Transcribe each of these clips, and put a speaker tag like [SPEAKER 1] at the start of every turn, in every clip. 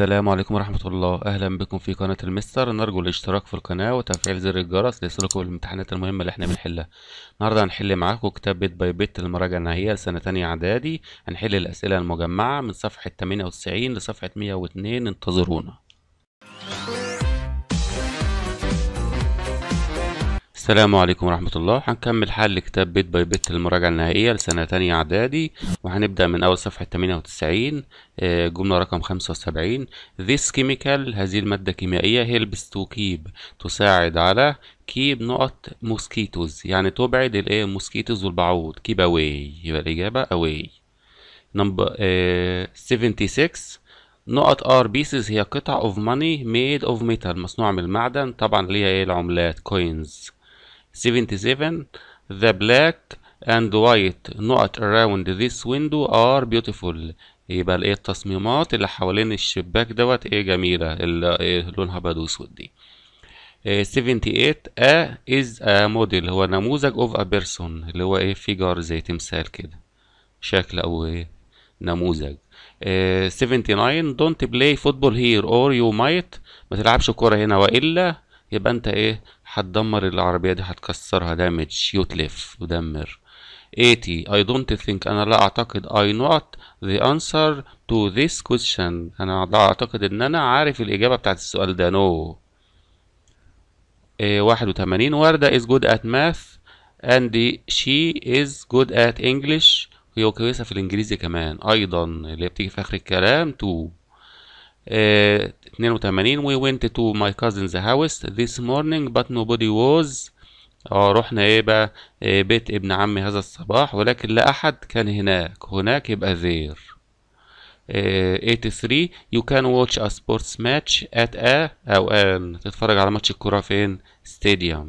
[SPEAKER 1] السلام عليكم ورحمة الله أهلا بكم في قناة المستر نرجو الاشتراك في القناة وتفعيل زر الجرس ليصلكم الامتحانات المهمة اللي احنا بنحلها النهاردة هنحل معاكم كتاب بيت باي بيت للمراجعة النهائية لسنة تانية إعدادي هنحل الأسئلة المجمعة من صفحة 98 لصفحة 102 انتظرونا السلام عليكم ورحمة الله هنكمل حل كتاب بيت باي بيت للمراجعة النهائية لسنة تانية إعدادي وهنبدأ من أول صفحة 98 آه، جملة رقم 75 This chemical هذه المادة الكيميائية helps to keep تساعد على keep نقط mosquitoes يعني تبعد الايه mosquitoes والبعوض keep away يبقى الإجابة away نمبر uh, 76 نقط ار بيسز هي قطع اوف ماني ميد اوف ميتال مصنوعه من المعدن طبعا ليها ايه العملات كوينز 77 The black and white not around this window are beautiful يبقى الايه التصميمات اللي حوالين الشباك دوت ايه جميله اللي ايه لونها بيض واسود دي 78 a is a model هو نموذج of a person اللي هو ايه فيجر زي تمثال كده شكل او ايه نموذج 79 ايه، don't play football here or you might ما تلعبش كوره هنا والا يبقى انت ايه هتدمر العربية دي هتكسرها damage يتلف يدمر 80 I don't think أنا لا أعتقد I not the answer to this question أنا لا أعتقد إن أنا عارف الإجابة بتاعت السؤال ده no 81 إيه، وردة is good at math and she is good at English هي كويسة في الإنجليزي كمان أيضا اللي بتيجي في آخر الكلام تو 82 آه، we went to my cousin's house this morning but nobody was اه رحنا ايه بقى إيه بيت ابن عمي هذا الصباح ولكن لا احد كان هناك هناك يبقى there إيه 83 you can watch a sports match at a او ان تتفرج على ماتش الكوره فين stadium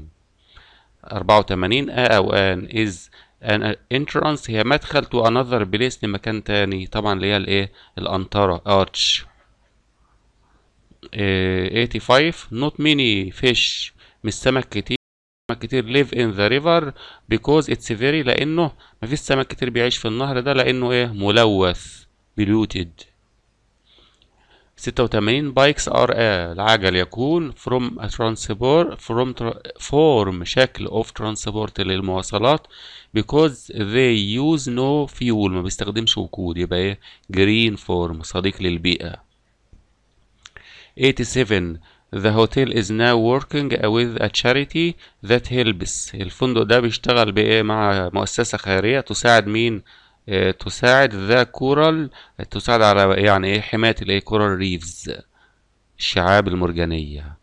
[SPEAKER 1] 84 a او ان is an entrance هي مدخل to another place لمكان تاني طبعا اللي هي الايه الانطره arch 85 آه، not many fish مش سمك كتير سمك كتير live in the river because it's very لأنه مفيش سمك كتير بيعيش في النهر ده لأنه إيه ملوث polluted 86 بايكس ار العجل يكون from a transport from form شكل of transport للمواصلات because they use no fuel ما بيستخدمش وقود يبقى ايه green form صديق للبيئة 87 The hotel is now working with a charity that helps الفندق ده بيشتغل بإيه مع مؤسسة خيرية تساعد مين؟ آه، تساعد ذا كورال تساعد على يعني ايه حماية الايه كورال ريفز الشعاب المرجانية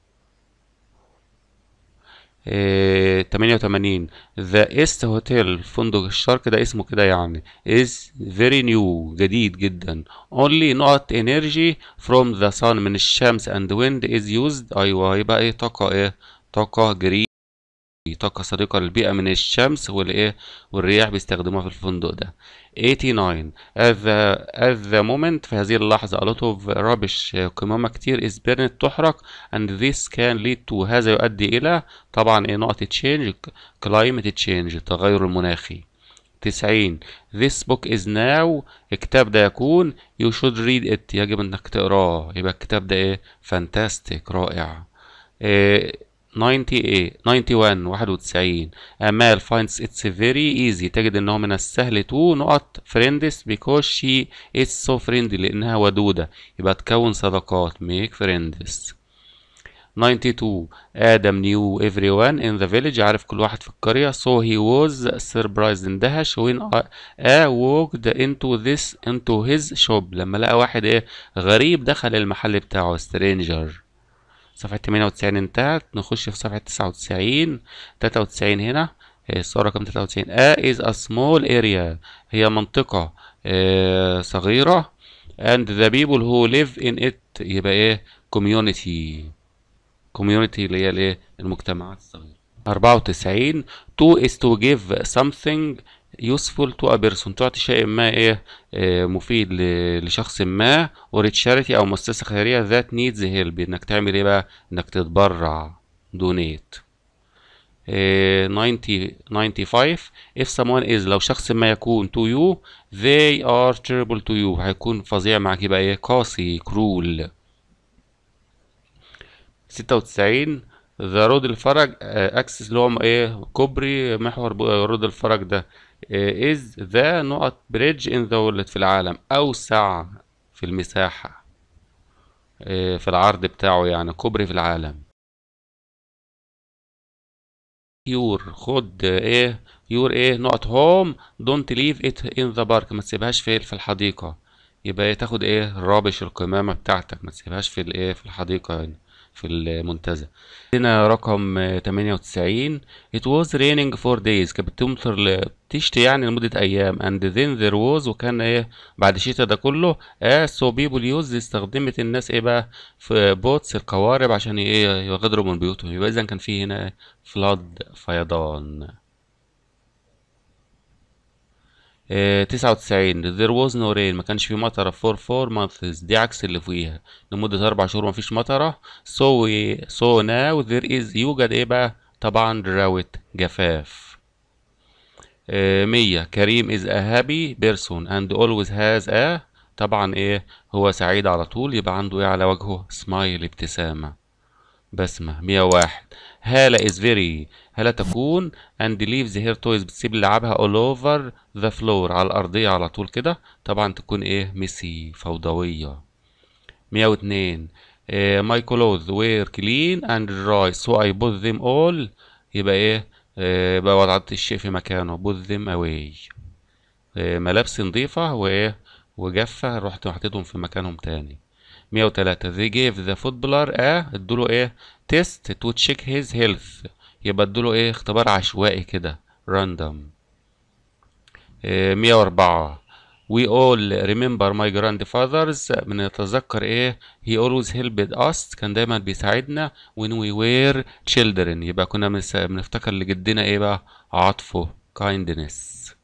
[SPEAKER 1] 88 ذا ايست هوتيل فندق الشرق ده اسمه كده يعني is very new جديد جدا only not energy from the sun من الشمس and wind is used ايوه يبقى ايه طاقة ايه طاقة green طاقة صديقة للبيئة من الشمس والإيه والرياح بيستخدموها في الفندق ده 89 at the, at the moment في هذه اللحظة a lot of rubbish قمامة كتير is burned تحرق and this can lead to هذا يؤدي إلى طبعا إيه نقطة change climate change التغير المناخي 90 This book is now الكتاب ده يكون you should read it يجب انك تقراه يبقى الكتاب ده ايه fantastic رائع إيه 98 91 91 امال finds it's very easy تجد ان هو من السهل تو نقط فريندس because she is so friendly لانها ودوده يبقى تكون صداقات make friends 92 آدم knew everyone in the village عارف كل واحد في القرية so he was surprised اندهش when A walked into this into his shop لما لقى واحد ايه غريب دخل المحل بتاعه stranger صفحة 98 انتهت نخش في صفحة 99 93 هنا آه، الصورة رقم 93 A is a small area هي منطقة آه، صغيرة and the people who live in it يبقى ايه community community اللي هي الايه المجتمعات الصغيرة 94 to is to give something useful to a person تعطي شيء ما ايه, إيه، مفيد لشخص ما or a charity او مؤسسه خيريه that needs help انك تعمل ايه بقى انك تتبرع donate آه 90 95 if someone is لو شخص ما يكون to you they are terrible to you هيكون فظيع معاك يبقى ايه قاسي cruel 96 ذا رود الفرج اكسس آه، اللي هو ايه كوبري محور رود آه، الفرج ده is the نقط bridge in the world في العالم أوسع في المساحة آه، في العرض بتاعه يعني كوبري في العالم يور خد آه، ايه يور ايه نقط هوم دونت ليف ات ان ذا بارك ما تسيبهاش في في الحديقه يبقى تاخد ايه رابش القمامه بتاعتك ما تسيبهاش في الايه في الحديقه يعني في المنتزه هنا رقم 98 it was raining for days كانت بتمطر تشتي يعني لمده ايام and then there was وكان ايه بعد الشتاء ده كله as so people used استخدمت الناس ايه بقى في بوتس القوارب عشان ايه يغادروا من بيوتهم يبقى اذا كان في هنا فلاد فيضان آه، تسعة وتسعين there was no rain ما كانش في مطرة for four months دي عكس اللي فيها لمدة أربع شهور ما فيش مطرة so we so now there is يوجد إيه بقى طبعا drought جفاف آه، مية كريم is a happy person and always has a طبعا إيه هو سعيد على طول يبقى عنده إيه على وجهه smile ابتسامة بسمة 101 هالة is very هالة تكون and leaves her toys بتسيب لعبها all over the floor على الأرضية على طول كده طبعا تكون إيه ميسي فوضوية 102 uh, my clothes were clean and dry so I put them all يبقى إيه uh, آه، يبقى وضعت الشيء في مكانه put them away uh, آه، ملابسي نظيفة وإيه وجافة رحت وحطيتهم في مكانهم تاني 103 they gave the footballer a ادوله ايه test to check his health يبقى ادوله ايه اختبار عشوائي كده random اه 104 we all remember my grandfathers بنتذكر ايه he always helped us كان دايما بيساعدنا when we were children يبقى كنا بنفتكر لجدنا ايه بقى عطفه kindness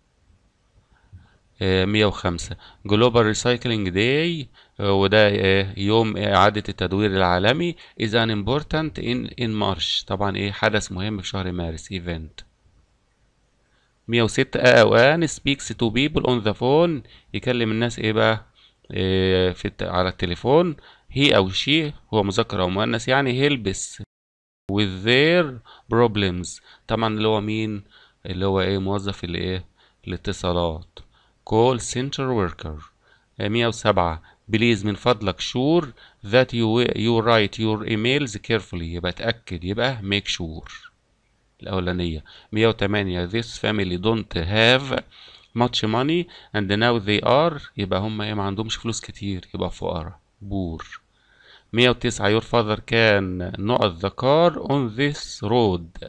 [SPEAKER 1] 105 جلوبال ريسايكلينج داي وده آه، يوم إعادة التدوير العالمي از ان امبورتانت ان ان مارش طبعا إيه حدث مهم في شهر مارس ايفنت 106 أوان سبيكس تو بيبل اون ذا فون يكلم الناس إيه بقى إيه في على التليفون هي أو شي هو مذكر أو مؤنث يعني هيلبس with their problems طبعا اللي هو مين اللي هو إيه موظف الإيه الاتصالات كول سنتر وركر 107 بليز من فضلك شور ذات يو رايت يور ايميلز كيرفولي يبقى اتاكد يبقى ميك شور sure. الاولانيه 108 this family don't have much money and now they are يبقى هم ايه ما عندهمش فلوس كتير يبقى فقراء بور 109 your father can not the car on this road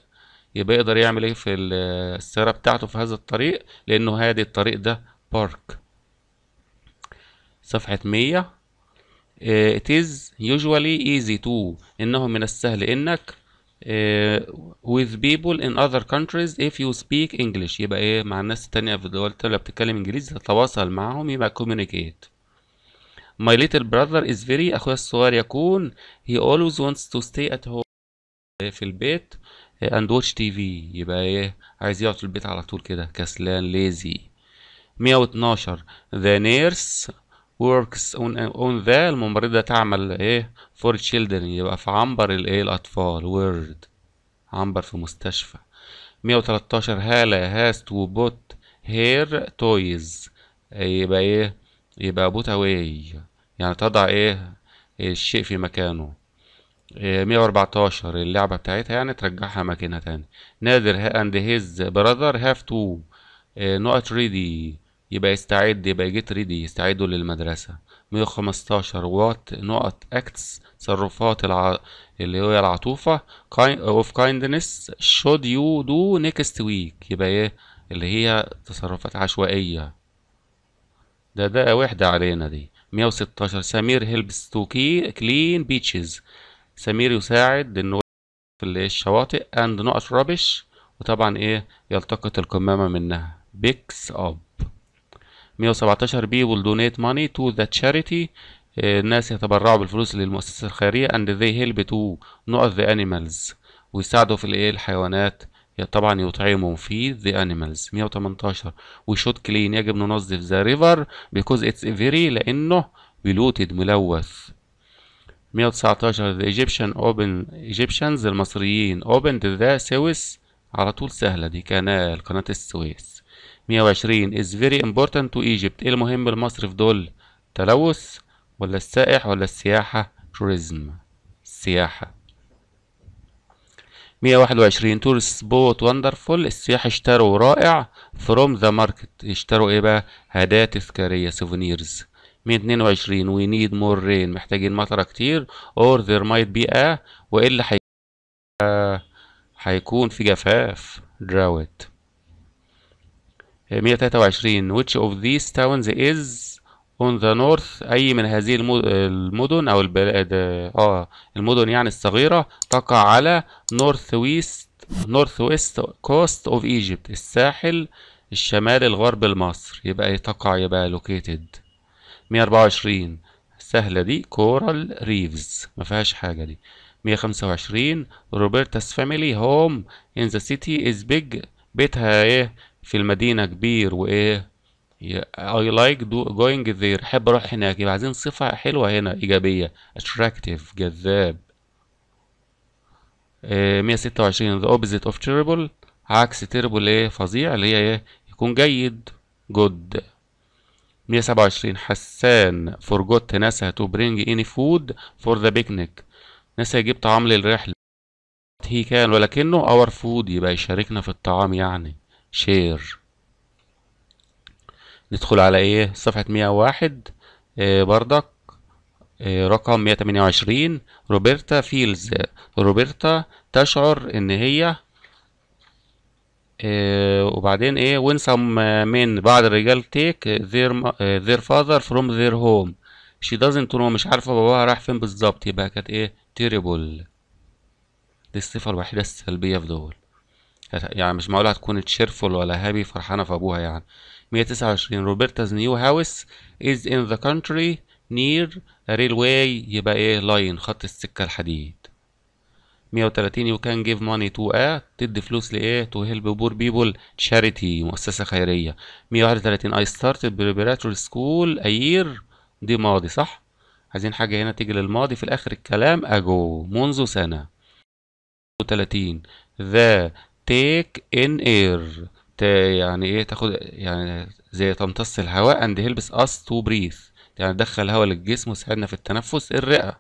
[SPEAKER 1] يبقى يقدر يعمل ايه في السيارة بتاعته في هذا الطريق لانه هادي الطريق ده بارك صفحة 100 إيه، it is usually easy to إنه من السهل إنك إيه، with people in other countries if you speak English يبقى إيه مع الناس التانية في الدول التانية بتتكلم إنجليزي تتواصل معاهم يبقى communicate my little brother is very أخويا الصغير يكون he always wants to stay at home إيه، في البيت and watch TV يبقى إيه عايز يقعد في البيت على طول كده كسلان lazy 112 The nurse works on on the الممرضة تعمل ايه for children يبقى في عنبر الايه الأطفال word عنبر في مستشفى 113 هالة has to put her toys يبقى ايه يبقى put away يعني تضع ايه الشيء في مكانه 114 آه، اللعبة بتاعتها يعني ترجعها مكانها تاني نادر اند هيز براذر هاف تو نوت ريدي يبقى يستعد يبقى جيت ريدي يستعدوا للمدرسة 115 وات نقط اكتس تصرفات الع... اللي هي العطوفة اوف كايندنس شود يو دو نيكست ويك يبقى ايه اللي هي تصرفات عشوائية ده ده وحدة علينا دي 116 سمير هيلبس تو كي كلين بيتشز سمير يساعد انه في الشواطئ اند نقط رابش وطبعا ايه يلتقط الكمامة منها بيكس اب 117 بي will donate money to the charity الناس يتبرعوا بالفلوس للمؤسسة الخيرية and they help to not the animals ويساعدوا في الايه الحيوانات طبعا يطعموا في the animals 118 we should clean يجب ننظف the river because it's very لأنه polluted ملوث 119 the Egyptian open Egyptians المصريين opened the Suez على طول سهلة دي كانال قناة السويس 120 is very important to Egypt ايه المهم لمصر في دول تلوث ولا السائح ولا السياحة tourism السياحة 121 tourists bought wonderful السياح اشتروا رائع from the market اشتروا ايه بقى هدايا تذكارية souvenirs 122 we need more rain محتاجين مطرة كتير or there might be a وايه اللي هيكون آه، في جفاف drought 123 which of these towns is on the north أي من هذه المدن أو البلاد آه،, آه المدن يعني الصغيرة تقع على نورث ويست نورث ويست coast of Egypt الساحل الشمال الغرب لمصر يبقى تقع يبقى located 124 سهلة دي كورال ريفز ما فيهاش حاجة دي 125 روبرتاس فاميلي هوم ان ذا سيتي از بيج بيتها ايه في المدينة كبير وإيه I like going there أحب أروح هناك يبقى عايزين صفة حلوة هنا إيجابية attractive جذاب إيه آه، 126 the opposite of terrible عكس terrible إيه فظيع اللي هي إيه يكون جيد good 127 حسان forgot ناسا to bring any food for the picnic ناسا يجيب طعام للرحلة هي كان ولكنه our food يبقى يشاركنا في الطعام يعني شير ندخل على ايه صفحة 101 آه بردك آه رقم 128 روبرتا فيلز روبرتا تشعر ان هي آه وبعدين ايه when some men بعض الرجال take their, آه، their father from their home she doesn't know مش عارفة باباها راح فين بالظبط يبقى كانت ايه terrible دي الصفة الوحيدة السلبية في دول يعني مش معقولة هتكون تشيرفول ولا هابي فرحانه في ابوها يعني 129 روبرتاز نيو هاوس از ان ذا كونتري نير ريلواي يبقى ايه لاين خط السكه الحديد 130 يو كان جيف ماني تو ا تدي فلوس لايه تو هيلب بور بيبول تشاريتي مؤسسه خيريه 131 اي ستارت بريبراتوري سكول اير دي ماضي صح عايزين حاجه هنا تيجي للماضي في الاخر الكلام اجو منذ سنه 30 ذا تيك ان اير يعني ايه تاخد يعني زي تمتص الهواء اند هيلبس اس تو بريث يعني تدخل هواء للجسم ويساعدنا في التنفس الرئه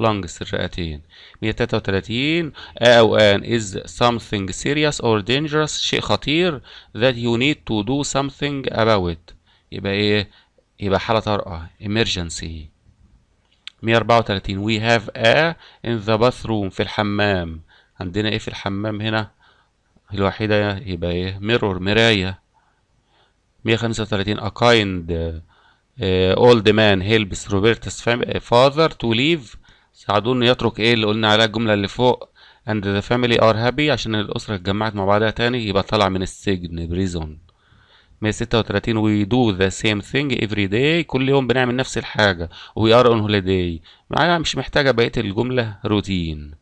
[SPEAKER 1] lungs الرئتين 133 أو an is something serious or dangerous شيء خطير that you need to do something about يبقى إيه يبقى حالة طارئة emergency 134 we have a in the bathroom في الحمام عندنا إيه في الحمام هنا الواحدة يبقى ايه ميرور مراية مية خمسة وتلاتين a kind uh, old man helps Roberta's father to leave ساعدوه انه يترك ايه اللي قلنا عليها الجملة اللي فوق and the family are happy عشان الأسرة اتجمعت مع بعضها تاني يبقى طلع من السجن بريزون مية ستة وتلاتين we do the same thing every day كل يوم بنعمل نفس الحاجة we are on holiday معناها مش محتاجة بقية الجملة روتين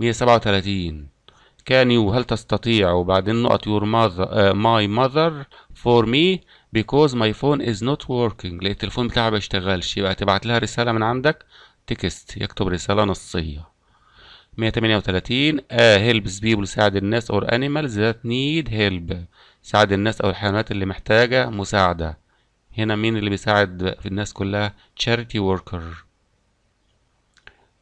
[SPEAKER 1] مية سبعة وتلاتين كان يو هل تستطيع وبعدين نقط يور ماذر ماي ماذر فور مي بيكوز ماي فون از نوت وركينج لقيت التليفون بتاعها ما بيشتغلش يبقى تبعت لها رساله من عندك تكست يكتب رساله نصيه 138 اه هيلبس بيبل ساعد الناس اور انيمالز ذات نيد هيلب ساعد الناس او الحيوانات اللي محتاجه مساعده هنا مين اللي بيساعد في الناس كلها تشاريتي وركر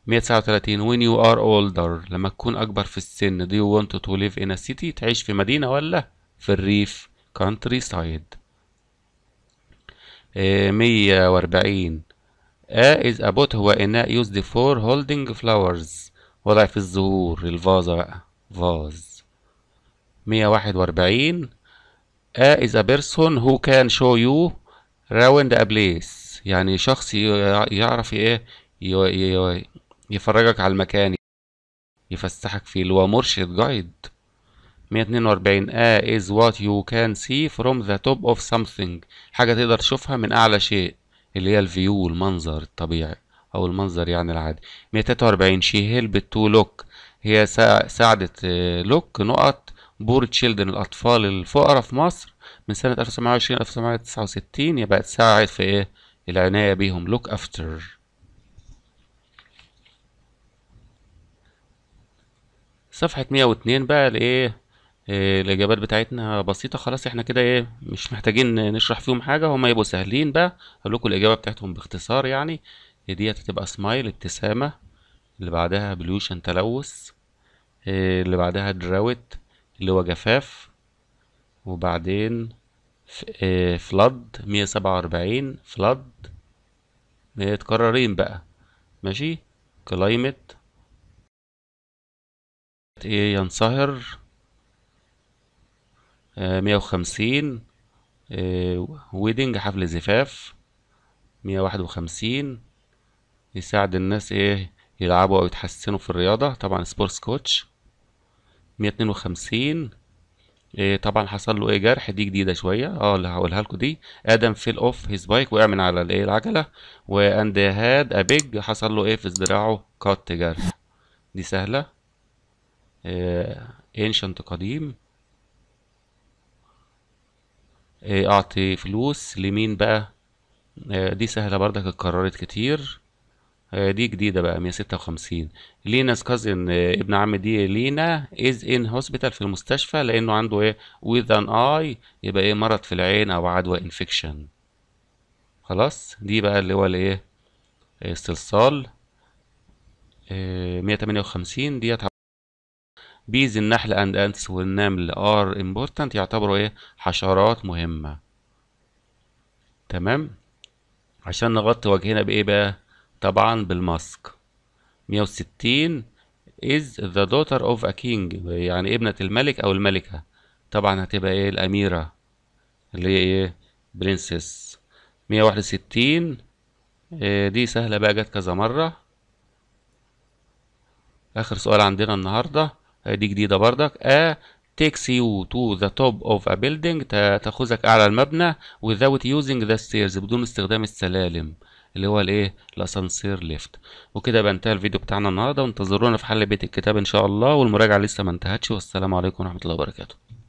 [SPEAKER 1] 139 when you are older لما تكون أكبر في السن do you want to live in a city تعيش في مدينة ولا في الريف country side 140 A is a pot هو إناء used for holding flowers وضع في الزهور الفازة بقى فاز 141 A is a person who can show you around a place يعني شخص يعرف ايه يفرجك على المكان يفسحك فيه اللي هو مرشد جايد 142 A is what you can see from the top of something حاجة تقدر تشوفها من أعلى شيء اللي هي الفيو المنظر الطبيعي أو المنظر يعني العادي 143 she helped to look هي ساعدت لوك آه، نقط بور تشيلدن الأطفال الفقراء في مصر من سنة 1920 1969 يبقى تساعد في إيه العناية بيهم لوك أفتر صفحة 102 بقى الايه آه، الاجابات بتاعتنا بسيطة خلاص احنا كده ايه مش محتاجين نشرح فيهم حاجة هما يبقوا سهلين بقى هقول لكم الاجابة بتاعتهم باختصار يعني ديت هتبقى سمايل ابتسامة اللي بعدها بلوشن تلوث آه، اللي بعدها دراوت اللي هو جفاف وبعدين فلاد آه، مية سبعة وأربعين فلاد متكررين بقى ماشي كلايمت ايه ينصهر آه، مية وخمسين ويدنج آه، حفل زفاف مية واحد وخمسين يساعد الناس ايه يلعبوا او يتحسنوا في الرياضة طبعا سبورتس كوتش مية اتنين وخمسين إيه طبعا حصل له ايه جرح دي جديده شويه اه اللي هقولها لكم دي ادم فيل اوف هيز بايك وقع من على الايه العجله واند هاد ابيج حصل له ايه في ذراعه كات جرح دي سهله انشنت آه، قديم آه، اعطي فلوس لمين بقى آه، دي سهله برضك اتكررت كتير دي جديده بقى 156 لينا's كازن ابن عم دي لينا از ان هوسبيتال في المستشفى لانه عنده ايه with ان اي يبقى ايه مرض في العين او عدوى انفكشن خلاص دي بقى اللي هو الايه استلصال 158 ديت بيز النحل اند انتس والنمل ار امبورتنت يعتبروا ايه حشرات مهمة تمام عشان نغطي وجهنا بايه بقى طبعا بالماسك 160 is the daughter of a king يعني ابنة الملك او الملكة طبعا هتبقى ايه الاميرة اللي هي ايه برنسس 161 آه، دي سهلة بقى جت كذا مرة آخر سؤال عندنا النهاردة دي جديده بردك ا takes you to the top of a building تاخذك اعلى المبنى without using the stairs بدون استخدام السلالم اللي هو الايه الاسانسير ليفت وكده انتهى الفيديو بتاعنا النهارده وانتظرونا في حل بيت الكتاب ان شاء الله والمراجعه لسه ما انتهتش والسلام عليكم ورحمه الله وبركاته